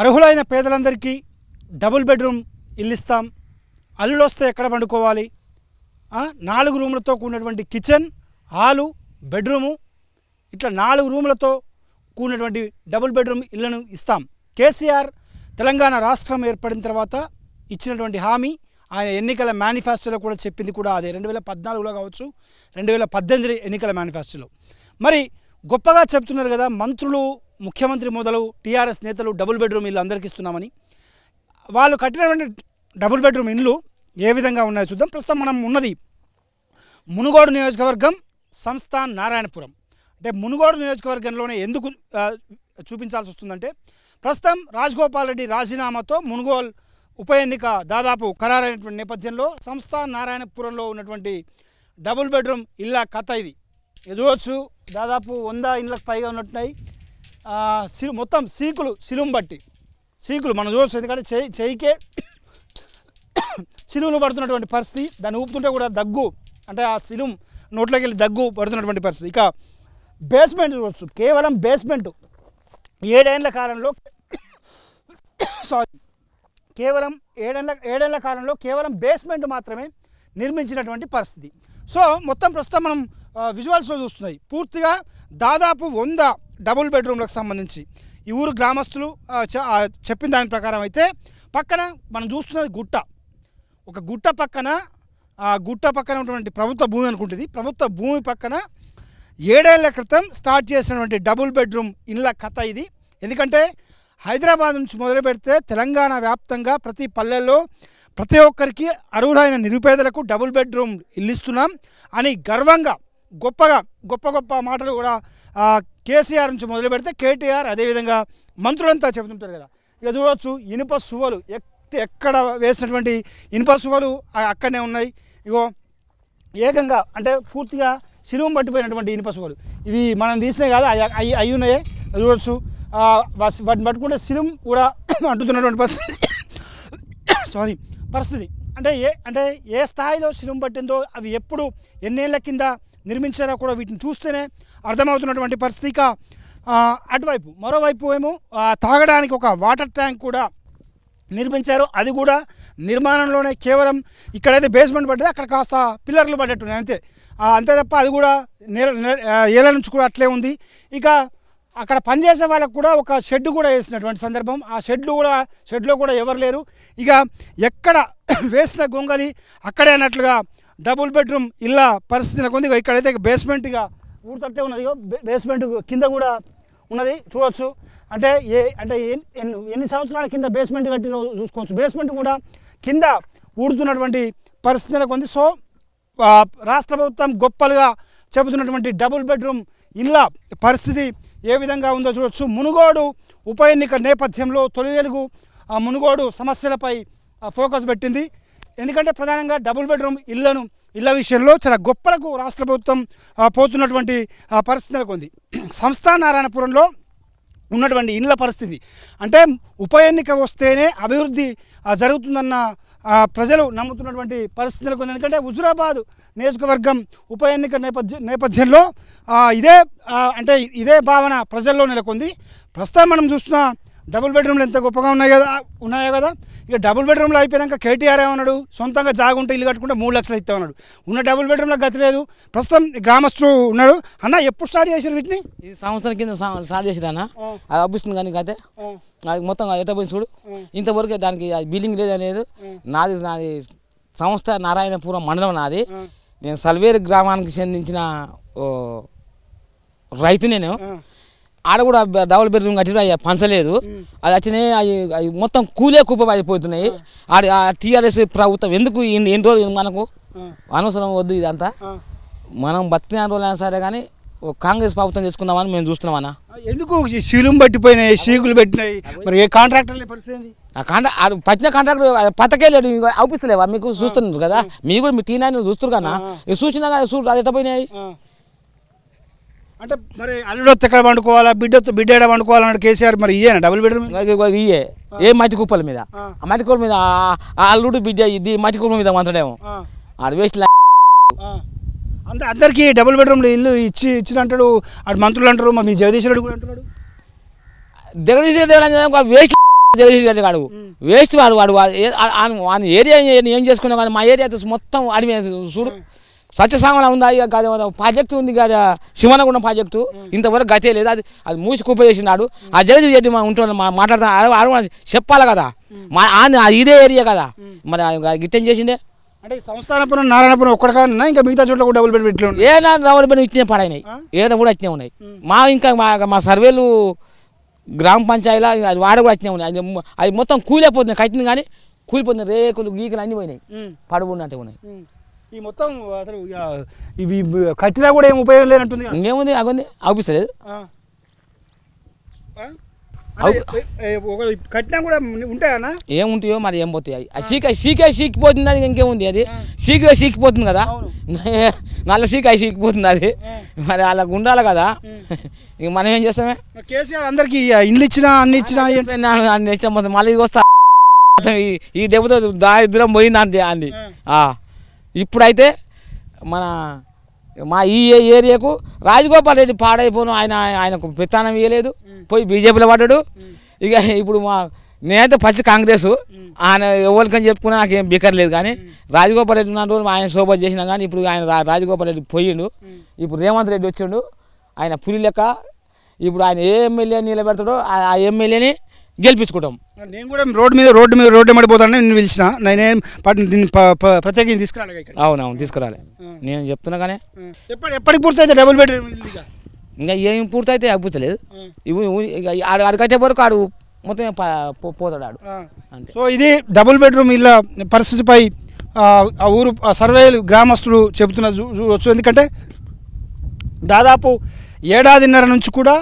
అర్హులైన పేదలందరికీ double bedroom ఇల్లు ఇస్తాం అల్లులు వస్తే ఎక్కడ పండుకోవాలి నాలుగు రూములతో కూడినటువంటి కిచెన్ హాలు బెడ్రూము ఇట్లా నాలుగు రూములతో కూడినటువంటి డబుల్ బెడ్రూమ్ ఇళ్లను ఇస్తాం కేసీఆర్ తెలంగాణ రాష్ట్రం ఏర్పడిన తర్వాత ఇచ్చినటువంటి హామీ ఆయన ఎన్నికల మేనిఫెస్టోలో కూడా చెప్పింది కూడా అదే రెండు వేల పద్నాలుగులో కావచ్చు రెండు వేల పద్దెనిమిది ఎన్నికల మేనిఫెస్టోలో మరి గొప్పగా చెప్తున్నారు కదా మంత్రులు ముఖ్యమంత్రి మొదలు టీఆర్ఎస్ నేతలు డబుల్ బెడ్రూమ్ ఇల్లు అందరికీ ఇస్తున్నామని వాళ్ళు కట్టినటువంటి డబుల్ బెడ్రూమ్ ఇల్లు ఏ విధంగా ఉన్నాయో చూద్దాం ప్రస్తుతం మనం ఉన్నది మునుగోడు నియోజకవర్గం సంస్థాన్ నారాయణపురం అంటే మునుగోడు నియోజకవర్గంలోనే ఎందుకు చూపించాల్సి వస్తుందంటే ప్రస్తుతం రాజగోపాల్ రెడ్డి రాజీనామాతో మునుగోల్ ఉప ఎన్నిక దాదాపు ఖరారైనటువంటి నేపథ్యంలో సంస్థ నారాయణపురంలో ఉన్నటువంటి డబుల్ బెడ్రూమ్ ఇల్లా కథ ఇది ఎదురవచ్చు దాదాపు వంద ఇళ్ళకు పైగా ఉన్నట్టున్నాయి మొత్తం సీకులు సిలుము బట్టి సీకులు మనం చూస్తుంది ఎందుకంటే చేయి చేయికే శిలువును పడుతున్నటువంటి పరిస్థితి దాన్ని ఊపుతుంటే కూడా దగ్గు అంటే ఆ సిలుం నోట్లోకి వెళ్ళి దగ్గు పడుతున్నటువంటి పరిస్థితి ఇక బేస్మెంట్ చూడవచ్చు కేవలం బేస్మెంట్ ఏడేళ్ళ కాలంలో సారీ కేవలం ఏడేళ్ళ ఏడేళ్ల కాలంలో కేవలం బేస్మెంట్ మాత్రమే నిర్మించినటువంటి పరిస్థితి సో మొత్తం ప్రస్తుతం మనం విజువల్స్లో చూస్తున్నాయి పూర్తిగా దాదాపు వంద డబుల్ బెడ్రూమ్లకు సంబంధించి ఈ ఊరు గ్రామస్తులు చెప్పిన దాని ప్రకారం అయితే పక్కన మనం చూస్తున్నది గుట్ట ఒక గుట్ట పక్కన ఆ గుట్ట పక్కన ఉన్నటువంటి ప్రభుత్వ భూమి అనుకుంటుంది ప్రభుత్వ భూమి పక్కన ఏడేళ్ల క్రితం స్టార్ట్ చేసినటువంటి డబుల్ బెడ్రూమ్ ఇళ్ళ కథ ఇది ఎందుకంటే హైదరాబాద్ నుంచి మొదలు పెడితే తెలంగాణ వ్యాప్తంగా ప్రతి పల్లెల్లో ప్రతి ఒక్కరికి అర్హులైన నిరుపేదలకు డబుల్ బెడ్రూమ్ ఇల్లు ఇస్తున్నాం అని గర్వంగా గొప్పగా గొప్ప గొప్ప మాటలు కూడా కేసీఆర్ నుంచి మొదలు పెడితే కేటీఆర్ అదేవిధంగా మంత్రులంతా చెబుతుంటారు కదా ఇక చూడవచ్చు ఇనుప సువలు ఎక్కడ వేసినటువంటి ఇనుప సువలు అక్కడనే ఉన్నాయి ఇగో ఏకంగా అంటే పూర్తిగా శిలువం పట్టిపోయినటువంటి ఇనుప సువలు ఇవి మనం తీసినవి కాదు అవి అవి ఉన్నాయి చూడవచ్చు వాటిని పట్టుకుంటే శిలుం కూడా అంటుతున్నటువంటి పరిస్థితి సారీ పరిస్థితి అంటే ఏ అంటే ఏ స్థాయిలో శిలుం పట్టిందో అవి ఎప్పుడు ఎన్నేళ్ల కింద నిర్మించారో కూడా వీటిని చూస్తేనే అర్థమవుతున్నటువంటి పరిస్థితి అటువైపు మరోవైపు ఏమో తాగడానికి ఒక వాటర్ ట్యాంక్ కూడా నిర్మించారు అది కూడా నిర్మాణంలోనే కేవలం ఇక్కడైతే బేస్మెంట్ పడ్డది అక్కడ కాస్త పిల్లర్లు పడ్డట్టున్నాయి అంతే అంతే తప్ప అది కూడా నేల ఏళ్ళ నుంచి కూడా అట్లే ఉంది ఇక అక్కడ పనిచేసే వాళ్ళకు కూడా ఒక షెడ్ కూడా వేసినటువంటి సందర్భం ఆ షెడ్లు కూడా షెడ్లో కూడా ఎవరు లేరు ఇక ఎక్కడ వేసిన గొంగలి అక్కడే అన్నట్లుగా డబుల్ బెడ్రూమ్ ఇలా పరిస్థితి నాకు ఉంది ఇక్కడైతే బేస్మెంట్గా ఊరుతట్టే ఉన్నది బేస్మెంట్ కింద కూడా ఉన్నది చూడవచ్చు అంటే ఏ అంటే ఎన్ని ఎన్ని సంవత్సరాల కింద బేస్మెంట్ కట్టి చూసుకోవచ్చు బేస్మెంట్ కూడా కింద ఊడుతున్నటువంటి పరిస్థితి ఉంది సో రాష్ట్ర ప్రభుత్వం గొప్పలుగా చెబుతున్నటువంటి డబుల్ బెడ్రూమ్ ఇళ్ళ పరిస్థితి ఏ విధంగా ఉందో చూడవచ్చు మునుగోడు ఉప ఎన్నిక నేపథ్యంలో తొలి వెలుగు మునుగోడు సమస్యలపై ఫోకస్ పెట్టింది ఎందుకంటే ప్రధానంగా డబుల్ బెడ్రూమ్ ఇళ్లను ఇళ్ల విషయంలో చాలా గొప్పలకు రాష్ట్ర ప్రభుత్వం పోతున్నటువంటి పరిస్థితి నెలకొంది సంస్థా నారాయణపురంలో ఉన్నటువంటి ఇండ్ల పరిస్థితి అంటే ఉప ఎన్నిక వస్తేనే అభివృద్ధి జరుగుతుందన్న ప్రజలు నమ్ముతున్నటువంటి పరిస్థితి నెలకొంది ఎందుకంటే హుజురాబాద్ నియోజకవర్గం ఉప ఎన్నిక నేపథ్య నేపథ్యంలో ఇదే అంటే ఇదే భావన ప్రజల్లో నెలకొంది ప్రస్తుతం మనం చూస్తున్న డబుల్ బెడ్రూమ్లు ఎంత గొప్పగా ఉన్నాయి కదా ఉన్నాయా కదా ఇక డబుల్ బెడ్రూమ్లు అయిపోయాక కేటీఆర్ ఏమన్నాడు సొంతంగా జాగుంటే ఇల్లు కట్టుకుంటే మూడు లక్షలు ఇస్తా ఉన్నాడు ఉన్న డబుల్ బెడ్రూమ్లో గతి లేదు ప్రస్తుతం గ్రామస్తుడు ఉన్నాడు అన్న ఎప్పుడు స్టార్ట్ చేశారు వీటిని ఈ సంవత్సరం కింద స్టార్ట్ చేశారు అన్న అది అబ్బిస్తుంది కానీ అయితే అది మొత్తం ఎట్ట పోయి చూడు ఇంతవరకు దానికి బిల్డింగ్ లేదు అనేది నాది నాది సంస్థ నారాయణపురం మండలం నాది నేను సల్వేరు గ్రామానికి చెందించిన రైతు నేను ఆడ కూడా డబుల్ బెడ్రూమ్ కట్టి అయ్యా పంచలేదు అది వచ్చినాయి అవి మొత్తం కూలే అయిపోతున్నాయి ఆడ టీఆర్ఎస్ ప్రభుత్వం ఎందుకు ఎన్ని రోజులు మనకు అనవసరం వద్దు ఇదంతా మనం బతికిన రోజులైనా సరే కానీ కాంగ్రెస్ ప్రభుత్వం చేసుకుందామని మేము చూస్తున్నాం అన్న ఎందుకు సీలుం పట్టిపోయినాయి సీకులు పెట్టినాయి మరి ఏ కాంట్రాక్టర్ పరిస్థితి ఆ కాంట్రా పట్టిన కాంట్రాక్టర్ పతకేలేడు అవుపిస్తలేవా మీకు చూస్తున్నారు కదా మీకు కూడా మీ టీనాన్ని చూస్తున్నారు కదా చూసినా చూడు అది పోయినాయి అంటే మరి అల్లుడు ఎక్కడ పండుకోవాలా బిడ్డ బిడ్డ ఎక్కడ పండుకోవాలన్నాడు కేసీఆర్ మరి ఇయ్యేనా డబుల్ బెడ్రూమ్ ఇయ్యే ఏ మట్టి కుప్పల మీద ఆ మట్టి కుప్పల మీద అల్లుడు బిడ్డ ఇది మట్టి కుప్పల మీద వంతడేమో అది వేస్ట్ అంటే అందరికీ డబుల్ బెడ్రూమ్లు ఇల్లు ఇచ్చి ఇచ్చిన అంటాడు అటు మంత్రులు అంటారు మీ జగదీష్ రెడ్డి కూడా అంటున్నాడు జగదీశ్ రెడ్డి వేస్ట్ జగదీష్ రెడ్డి వాడు వేస్ట్ వాడు వాడు ఏరియా ఏం చేసుకున్నావు కానీ మా ఏరియా మొత్తం అడిగి చూడు సత్యసామన ఉందా ఇక కాదు ప్రాజెక్టు ఉంది కదా శివనగుండం ప్రాజెక్టు ఇంతవరకు గతే లేదు అది అది మూసి కూప చేసినాడు ఆ జగజ్ రెడ్డి మా ఉంటున్నాడు మాట్లాడుతున్నా చెప్పాలి కదా మా ఇదే ఏరియా కదా మరి గిట్టం చేసిండే అంటే సంస్థానపురం నారాయణపురం ఒక్కడికన్నా ఇంకా మిగతా చోట్ల కూడా డబుల్ బెడ్ పెట్టలేదు ఏ డబుల్ బెడ్ ఇచ్చినా పడైనాయి ఏదైనా కూడా వచ్చినా ఉన్నాయి మా ఇంకా మా సర్వేలు గ్రామ పంచాయతీలో అది వాడ కూడా వచ్చినా ఉన్నాయి అది మొత్తం కూలిపోతున్నాయి కట్టింది కానీ కూలిపోతుంది రేకులు గీకులు అన్నీ పోయినాయి పడుకున్నట్టు ఉన్నాయి ఈ మొత్తం అసలు ఇవి కట్టినా కూడా ఏం ఉపయోగం లేనట్టుంది ఇంకేముంది అగుంది ఆపిస్తలేదు కట్టినా కూడా ఉంటాయన్నా ఏముంటాయో మరి ఏం పోతాయి అది సీక సీకే సీకిపోతుంది అది ఇంకేముంది అది సీకే సీకిపోతుంది కదా నల్ల సీక సీకిపోతుంది అది మరి అలా ఉండాలి కదా ఇక మనం ఏం చేస్తామే కేసీఆర్ అందరికి ఇల్లు ఇచ్చినా అన్ని ఇచ్చినా అన్ని ఇచ్చిన మళ్ళీ వస్తా ఈ దెబ్బతో దారిద్రం పోయింది అంతే అంది ఇప్పుడైతే మన మా ఈ ఏరియాకు రాజగోపాల్ రెడ్డి పాడైపోను ఆయన ఆయనకు విత్తనం ఇవ్వలేదు పోయి బీజేపీలో పడ్డాడు ఇక ఇప్పుడు మా నేనైతే పచ్చి కాంగ్రెస్ ఆయన ఎవరికని చెప్పుకున్నా నాకేం ఏం లేదు కానీ రాజగోపాల్ రెడ్డి ఉన్న రోజు ఆయన శోభ చేసినా కానీ ఇప్పుడు ఆయన రాజగోపాల్ రెడ్డి పోయిండు ఇప్పుడు రేవంత్ రెడ్డి వచ్చిండు ఆయన పులి లెక్క ఇప్పుడు ఆయన ఏ ఎమ్మెల్యే నిలబెడతాడో ఆ ఎమ్మెల్యేని గెలిపించుకుంటాం నేను కూడా రోడ్డు మీద రోడ్డు మీద రోడ్డు మడిపోతానని నేను పిలిచిన నేనేం దీన్ని ప్రత్యేకించి తీసుకురాలి ఇక్కడ అవునవును తీసుకురాలి నేను చెప్తున్నా కానీ ఎప్పటి ఎప్పటికి పూర్తయితే డబుల్ బెడ్రూమ్ ఇంకా ఏం పూర్తయితే అగ్గుతలేదు ఆడు అడిగట్టే వరకు ఆడు మొత్తం పోతాడు ఆడు సో ఇది డబుల్ బెడ్రూమ్ ఇలా పరిస్థితిపై ఆ ఊరు సర్వేలు గ్రామస్తులు చెబుతున్న చూడవచ్చు ఎందుకంటే దాదాపు ఏడాదిన్నర నుంచి కూడా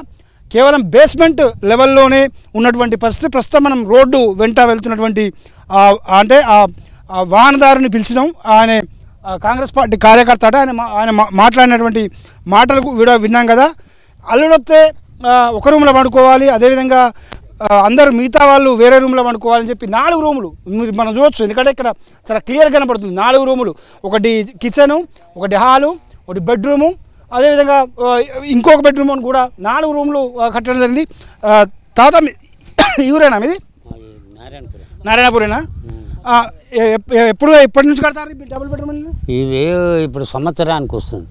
కేవలం బేస్మెంట్ లెవెల్లోనే ఉన్నటువంటి పరిస్థితి ప్రస్తుతం మనం రోడ్డు వెంట వెళ్తున్నటువంటి అంటే ఆ వాహనదారుని పిలిచినాం ఆయన కాంగ్రెస్ పార్టీ కార్యకర్త ఆయన ఆయన మాట్లాడినటువంటి మాటలకు విడ విన్నాం కదా అల్లుడొస్తే ఒక రూమ్లో పండుకోవాలి అదేవిధంగా అందరూ మిగతా వాళ్ళు వేరే రూమ్లో పండుకోవాలని చెప్పి నాలుగు రూములు మనం చూడొచ్చు ఎందుకంటే ఇక్కడ చాలా క్లియర్ కనపడుతుంది నాలుగు రూములు ఒకటి కిచెను ఒకటి హాలు ఒకటి బెడ్రూము అదేవిధంగా ఇంకొక బెడ్రూమ్ అని కూడా నాలుగు రూమ్లు కట్టడం జరిగింది తాత ఇది మీది నారాయణపురేనా ఎప్పుడు ఎప్పటి నుంచి కడతారు డబుల్ బెడ్రూమ్ ఇవి ఇప్పుడు సంవత్సరానికి వస్తుంది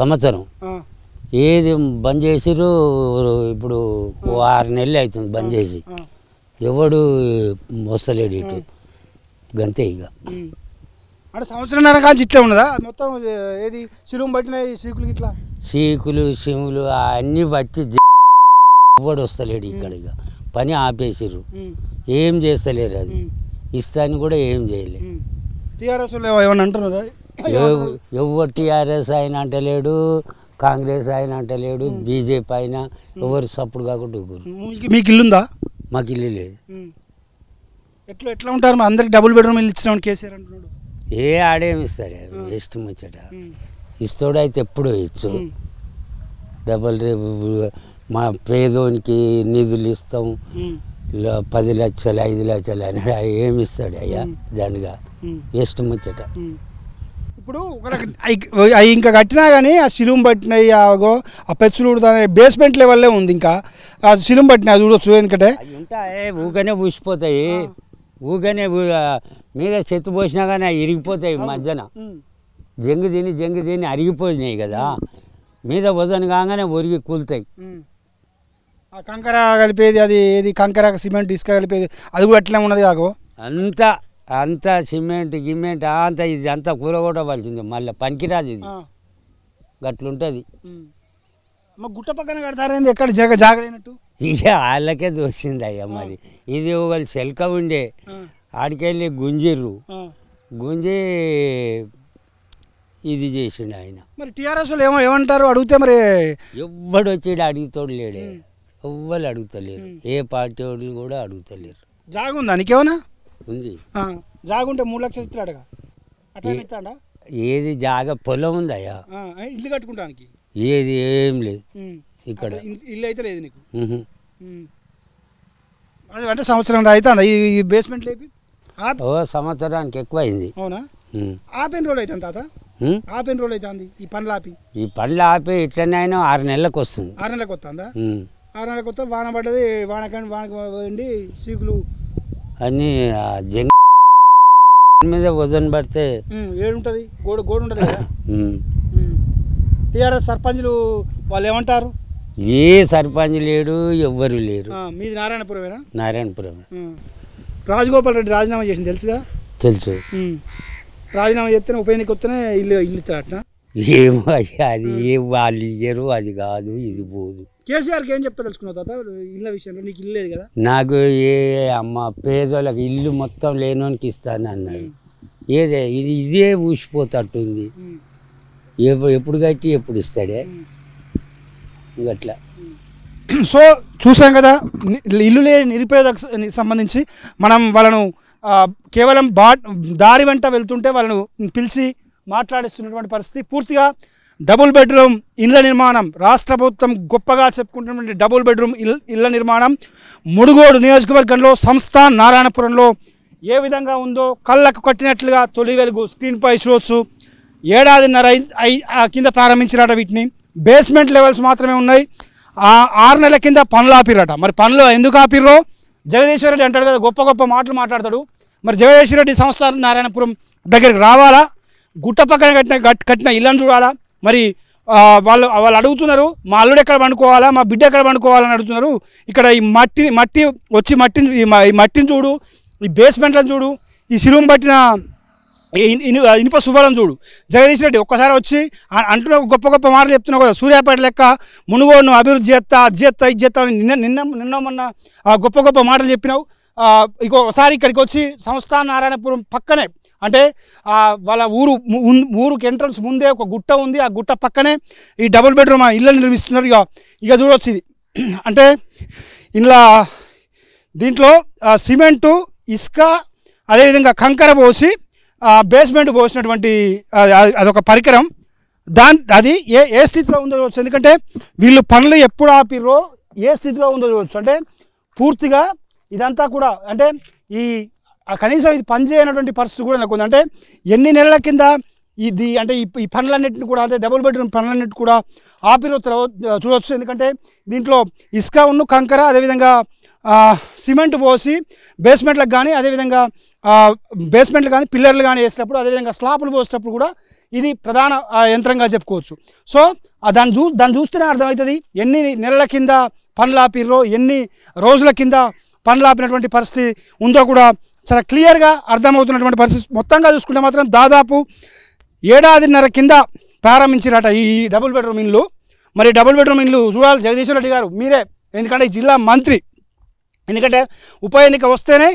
సంవత్సరం ఏది బంద్ చేసిరు ఇప్పుడు ఆరు నెలలు అవుతుంది బంద్ చేసి ఎవడు వస్తలేడు ఇటు గంతే ఇక అంటే సంవత్సరంన్నర కాంచి ఇట్లా ఉన్నదా మొత్తం ఏది శిలువు పట్టిన సీకులు ఇట్లా సీకులు సిములు అన్నీ పట్టి ఇవ్వడు వస్తలేడు ఇక్కడ ఇక పని ఆపేసారు ఏం చేస్తలేరు అది ఇస్తాను కూడా ఏం చేయలేదు టీఆర్ఎస్ ఏమైనా అంటున్నారా ఎవరు టీఆర్ఎస్ ఆయన అంటలేడు కాంగ్రెస్ ఆయన అంటలేడు బీజేపీ అయినా ఎవరు సపోర్ట్ కాకుండా మీకు ఇల్లు ఉందా మాకు ఇల్లు లేదు ఎట్లా ఎట్లా ఉంటారు అందరికి డబుల్ బెడ్రూమ్ ఇల్లు ఇచ్చినామని కేసీఆర్ అంటున్నాడు ఏ ఆడేమి ఇస్తాడే వేస్ట్ ఇస్తాడు అయితే ఎప్పుడు ఇచ్చు డబల్ రేపు మా పేదోనికి నిధులు ఇస్తాం పది లక్షలు ఐదు లక్షలు అని ఏమి ఇస్తాడు అయ్యా దానిగా వేస్ట్ ముచ్చట ఇప్పుడు అవి ఇంకా కట్టినా కానీ ఆ శిలుం పట్టినవి ఆ పెచ్చులు బేస్మెంట్ లెవెల్లే ఉంది ఇంకా ఆ శిలుం పట్టినా చూడొచ్చు ఎందుకంటే ఉంటాయి ఊకనే పూసిపోతాయి ఊగనే మీద చెత్త పోసినా కానీ ఇరిగిపోతాయి మధ్యన జంగు తిని జంగు తిని అరిగిపోయినాయి కదా మీద వదను కాగానే ఒరిగి కూలుతాయి కంకర కలిపేది అది ఏది కంకర సిమెంట్ ఇసుక కలిపేది అది కూడా ఉన్నది కాకు అంతా అంత సిమెంట్ గిమెంట్ అంత ఇది అంతా కూరగొట్టవలసింది మళ్ళీ పనికిరాదు ఇది గట్లుంటుంది గుట్ట పక్కన కడతారేంది ఎక్కడ జాగ జాగలేనట్టు ఇక వాళ్ళకే దోసింది అయ్యా మరి ఇది ఒకళ్ళు చెలక ఉండే ఆడికెళ్ళి గుంజిర్రు గుంజి ఇది చేసిండు ఆయన మరి టీఆర్ఎస్ ఏమో ఏమంటారు అడిగితే మరి ఎవడు వచ్చాడు అడుగుతాడు లేడే ఎవ్వరు అడుగుతలేరు ఏ పార్టీ వాళ్ళు కూడా అడుగుతలేరు జాగుందా నీకేమన్నా ఉంది జాగుంటే మూడు లక్షలు ఇస్తాడు ఏది జాగ పొలం అయ్యా ఇల్లు కట్టుకుంటానికి ఏది ఏం లేదు ఇక్కడ ఇల్లు అయితే లేదు నీకు అది అంటే సంవత్సరం అవుతుందా ఈ బేస్మెంట్ లేపి ఓ సంవత్సరానికి ఎక్కువ అయింది అవునా ఆపెన్ రోడ్ అవుతుంది తాత ఆపెన్ రోడ్ అవుతుంది ఈ పనులు ఆపి ఈ పనులు ఆపి ఇట్లనే అయినా ఆరు నెలలకు వస్తుంది ఆరు నెలలకు వస్తుందా ఆరు నెలలకు వస్తే వాన పడ్డది వానకండి వాన వండి సీకులు అన్నీ జంగ మీద వజన్ పడితే ఏడుంటుంది గోడ గోడ ఉంటుంది కదా టీఆర్ఎస్ సర్పంచులు వాళ్ళు ఏమంటారు ఏ సర్పంచ్ లేడు ఎవ్వరు లేరు మీది నారాయణపురమేనా నారాయణపురం రాజగోపాల్ రెడ్డి రాజీనామా చేసింది తెలుసుగా తెలుసు రాజీనామా చేస్తే ఉప ఎన్నిక ఇల్లు ఇల్లు ఇస్తారట ఏమో అది ఏ వాళ్ళు ఇయ్యరు అది కాదు ఇది పోదు కేసీఆర్కి ఏం చెప్తా తెలుసుకున్నావు ఇళ్ళ విషయంలో నీకు ఇల్లు కదా నాకు ఏ అమ్మ పేదోళ్ళకి ఇల్లు మొత్తం లేనోనికి ఇస్తాను అన్నాడు ఏదే ఇది ఇదే ఊసిపోతట్టుంది ఎప్పుడు కట్టి ఎప్పుడు ఇస్తాడే అట్లా సో చూసాం కదా ఇల్లు లేని నిరుపేద సంబంధించి మనం వాళ్ళను కేవలం బా దారి వెంట వెళ్తుంటే వాళ్ళను పిలిచి మాట్లాడిస్తున్నటువంటి పరిస్థితి పూర్తిగా డబుల్ బెడ్రూమ్ ఇళ్ల నిర్మాణం రాష్ట్ర ప్రభుత్వం గొప్పగా చెప్పుకుంటున్నటువంటి డబుల్ బెడ్రూమ్ ఇళ్ల నిర్మాణం ముడుగోడు నియోజకవర్గంలో సంస్థ నారాయణపురంలో ఏ విధంగా ఉందో కళ్ళకు కట్టినట్లుగా తొలి వెలుగు స్క్రీన్పై చూడవచ్చు ఏడాదిన్నర కింద ప్రారంభించినట వీటిని బేస్మెంట్ లెవెల్స్ మాత్రమే ఉన్నాయి ఆరు నెలల కింద పనులు ఆపిరట మరి పనులు ఎందుకు ఆపిర్రో జగదీశ్వర రెడ్డి అంటాడు కదా గొప్ప గొప్ప మాటలు మాట్లాడతాడు మరి జగదీశ్వర రెడ్డి సంస్థ నారాయణపురం దగ్గరికి రావాలా గుట్ట పక్కన కట్టిన కట్టిన ఇళ్ళను చూడాలా మరి వాళ్ళు వాళ్ళు అడుగుతున్నారు మా అల్లుడు ఎక్కడ పండుకోవాలా మా బిడ్డ ఎక్కడ పండుకోవాలని అడుగుతున్నారు ఇక్కడ ఈ మట్టి మట్టి వచ్చి మట్టిని ఈ మట్టిని చూడు ఈ బేస్మెంట్లను చూడు ఈ శిలువను పట్టిన ఇనుప సుఫలం చూడు జగదీష్ రెడ్డి ఒక్కసారి వచ్చి అంటున్న గొప్ప గొప్ప మాటలు చెప్తున్నావు కదా సూర్యాపేట లెక్క మునుగోడును అభివృద్ధి చేస్తా అది చేస్తా ఇది చేస్తా నిన్న నిన్న నిన్న మొన్న గొప్ప గొప్ప మాటలు చెప్పినావు ఒకసారి ఇక్కడికి వచ్చి సంస్థాన నారాయణపురం పక్కనే అంటే వాళ్ళ ఊరు ఊరుకి ఎంట్రన్స్ ముందే ఒక గుట్ట ఉంది ఆ గుట్ట పక్కనే ఈ డబుల్ బెడ్రూమ్ ఇల్లు నిర్మిస్తున్నారు ఇక ఇక చూడొచ్చు ఇది అంటే ఇలా దీంట్లో సిమెంటు ఇసుక అదేవిధంగా కంకర పోసి బేస్మెంట్ పోసినటువంటి అదొక పరికరం దాని అది ఏ ఏ స్థితిలో ఉందో చూడవచ్చు ఎందుకంటే వీళ్ళు పనులు ఎప్పుడు ఆపిర్రో ఏ స్థితిలో ఉందో చూడవచ్చు అంటే పూర్తిగా ఇదంతా కూడా అంటే ఈ కనీసం ఇది పనిచేయనటువంటి పరిస్థితి కూడా నాకు అంటే ఎన్ని నెలల కింద ఇది అంటే ఈ పనులన్నింటిని కూడా అంటే డబుల్ బెడ్రూమ్ పనులన్నింటి కూడా ఆపిలో చూడవచ్చు ఎందుకంటే దీంట్లో ఇసుక ఉన్ను కంకర అదేవిధంగా సిమెంట్ పోసి బేస్మెంట్లకు కానీ అదేవిధంగా బేస్మెంట్లు కానీ పిల్లర్లు కానీ వేసేటప్పుడు అదేవిధంగా స్లాపులు పోసేటప్పుడు కూడా ఇది ప్రధాన యంత్రంగా చెప్పుకోవచ్చు సో దాన్ని చూ దాన్ని చూస్తేనే అర్థమవుతుంది ఎన్ని నెలల కింద ఆపిర్రో ఎన్ని రోజుల కింద పనులాపినటువంటి పరిస్థితి ఉందో కూడా చాలా క్లియర్గా అర్థమవుతున్నటువంటి పరిస్థితి మొత్తంగా చూసుకుంటే మాత్రం దాదాపు ఏడాదిన్నర కింద ప్రారంభించారట ఈ డబుల్ బెడ్రూమ్ ఇల్లు మరి డబుల్ బెడ్రూమ్ ఇల్లు చూడాలి జగదీశ్వర్ రెడ్డి గారు మీరే ఎందుకంటే జిల్లా మంత్రి ఎందుకంటే ఉప ఎన్నిక వస్తేనే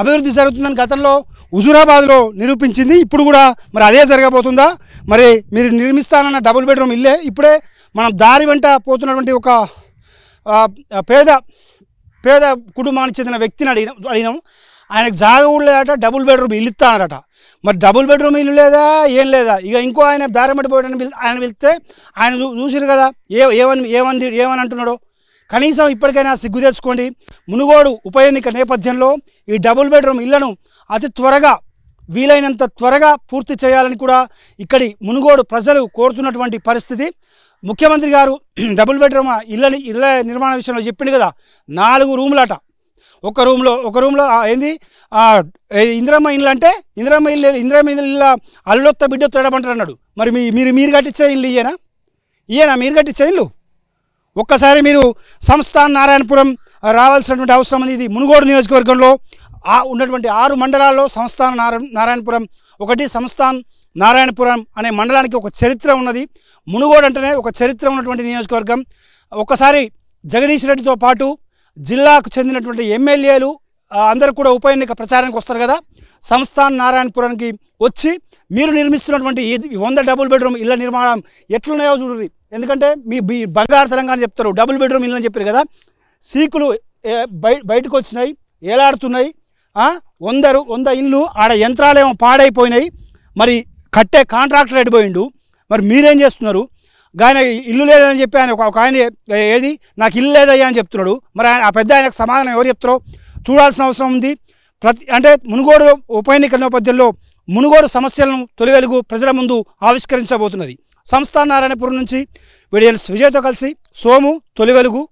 అభివృద్ధి జరుగుతుందని గతంలో హుజూరాబాద్లో నిరూపించింది ఇప్పుడు కూడా మరి అదే జరగబోతుందా మరి మీరు నిర్మిస్తానన్న డబుల్ బెడ్రూమ్ ఇల్లే ఇప్పుడే మనం దారి వెంట పోతున్నటువంటి ఒక పేద పేద కుటుంబానికి చెందిన వ్యక్తిని అడిగిన అడిగినాం ఆయనకు జాగ లేదట డబుల్ బెడ్రూమ్ ఇల్లు ఇస్తానట మరి డబుల్ బెడ్రూమ్ ఇల్లు లేదా ఏం లేదా ఇక ఇంకో ఆయన దారి వెంట ఆయన పిలిస్తే ఆయన చూసిరు కదా ఏ ఏమని ఏమని ఏమని అంటున్నాడో కనీసం ఇప్పటికైనా సిగ్గు తెచ్చుకోండి మునుగోడు ఉప ఎన్నిక నేపథ్యంలో ఈ డబుల్ బెడ్రూమ్ ఇళ్లను అతి త్వరగా వీలైనంత త్వరగా పూర్తి చేయాలని కూడా ఇక్కడి మునుగోడు ప్రజలు కోరుతున్నటువంటి పరిస్థితి ముఖ్యమంత్రి గారు డబుల్ బెడ్రూమ్ ఇళ్ళని ఇళ్ళ నిర్మాణ విషయంలో చెప్పిండు కదా నాలుగు రూములట ఒక రూమ్లో ఒక రూమ్లో ఏంది ఇందిరమ్మ ఇల్లు అంటే ఇందిరమ్మ ఇల్లు ఇందిరమ్మ ఇల్లు అల్లొత్త బిడ్డ తేడమంటారు అన్నాడు మరి మీరు మీరు కట్టించే ఇల్లు ఇయ్యేనా ఇయ్యేనా మీరు కట్టించే ఇల్లు ఒక్కసారి మీరు సంస్థాన్ నారాయణపురం రావాల్సినటువంటి అవసరం అనేది ఇది మునుగోడు నియోజకవర్గంలో ఆ ఉన్నటువంటి ఆరు మండలాల్లో సంస్థాన్ నారాయణపురం ఒకటి సంస్థాన్ నారాయణపురం అనే మండలానికి ఒక చరిత్ర ఉన్నది మునుగోడు అంటేనే ఒక చరిత్ర ఉన్నటువంటి నియోజకవర్గం ఒకసారి జగదీష్ రెడ్డితో పాటు జిల్లాకు చెందినటువంటి ఎమ్మెల్యేలు అందరూ కూడా ఉప ఎన్నిక ప్రచారానికి వస్తారు కదా సంస్థాన్ నారాయణపురానికి వచ్చి మీరు నిర్మిస్తున్నటువంటి వంద డబుల్ బెడ్రూమ్ ఇళ్ల నిర్మాణం ఎట్లున్నాయో చూడండి ఎందుకంటే మీ బంగారు తెలంగాణ చెప్తారు డబుల్ బెడ్రూమ్ ఇల్లు అని చెప్పారు కదా సీకులు బయటకు వచ్చినాయి ఏలాడుతున్నాయి వందరు వంద ఇల్లు ఆడ యంత్రాలేమో పాడైపోయినాయి మరి కట్టే కాంట్రాక్టర్ అడిపోయిండు మరి మీరేం చేస్తున్నారు ఆయన ఇల్లు లేదని చెప్పి ఆయన ఒక ఆయన ఏది నాకు ఇల్లు లేదయ్యా అని చెప్తున్నాడు మరి ఆయన ఆ పెద్ద ఆయనకు సమాధానం ఎవరు చెప్తారో చూడాల్సిన అవసరం ఉంది ప్రతి అంటే మునుగోడు ఉప ఎన్నికల నేపథ్యంలో మునుగోడు సమస్యలను తొలి వెలుగు ప్రజల ముందు ఆవిష్కరించబోతున్నది సంస్థానారాయణపురం నుంచి విడియల్స్ విజయ్తో కలిసి సోము తొలి వెలుగు